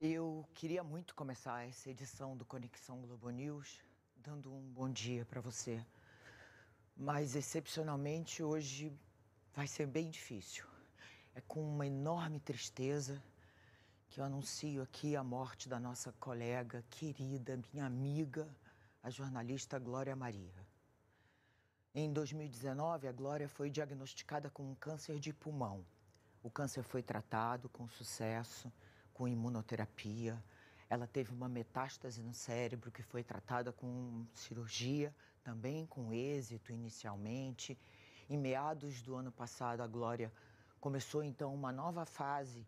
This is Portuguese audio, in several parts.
Eu queria muito começar essa edição do Conexão Globo News dando um bom dia para você. Mas excepcionalmente hoje vai ser bem difícil. É com uma enorme tristeza que eu anuncio aqui a morte da nossa colega, querida, minha amiga, a jornalista Glória Maria. Em 2019, a Glória foi diagnosticada com um câncer de pulmão. O câncer foi tratado com sucesso com imunoterapia. Ela teve uma metástase no cérebro que foi tratada com cirurgia, também com êxito inicialmente. Em meados do ano passado, a Glória começou então uma nova fase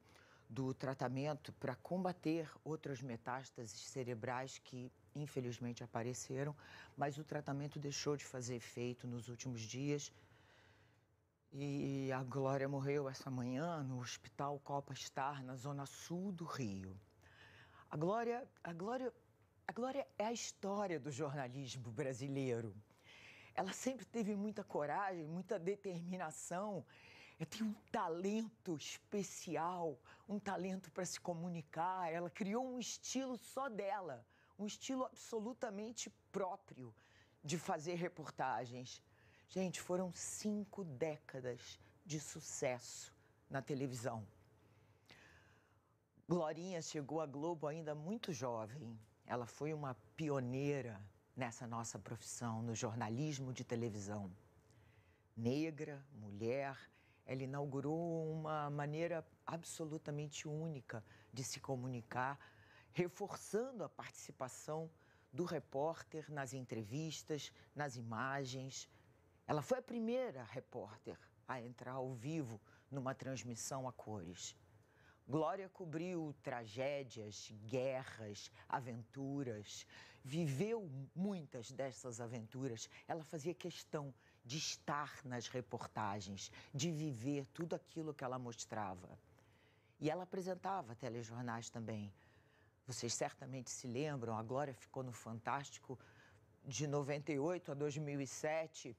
do tratamento para combater outras metástases cerebrais que infelizmente apareceram, mas o tratamento deixou de fazer efeito nos últimos dias, e a Glória morreu essa manhã no Hospital Copa Star, na zona sul do Rio. A Glória, a Glória, a Glória é a história do jornalismo brasileiro. Ela sempre teve muita coragem, muita determinação. Ela tem um talento especial, um talento para se comunicar. Ela criou um estilo só dela, um estilo absolutamente próprio de fazer reportagens. Gente, foram cinco décadas de sucesso na televisão. Glorinha chegou à Globo ainda muito jovem. Ela foi uma pioneira nessa nossa profissão, no jornalismo de televisão. Negra, mulher, ela inaugurou uma maneira absolutamente única de se comunicar, reforçando a participação do repórter nas entrevistas, nas imagens, ela foi a primeira repórter a entrar ao vivo numa transmissão a cores. Glória cobriu tragédias, guerras, aventuras, viveu muitas dessas aventuras. Ela fazia questão de estar nas reportagens, de viver tudo aquilo que ela mostrava. E ela apresentava telejornais também. Vocês certamente se lembram, a Glória ficou no Fantástico de 98 a 2007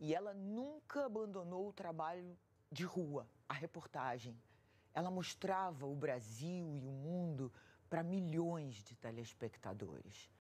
e ela nunca abandonou o trabalho de rua, a reportagem. Ela mostrava o Brasil e o mundo para milhões de telespectadores.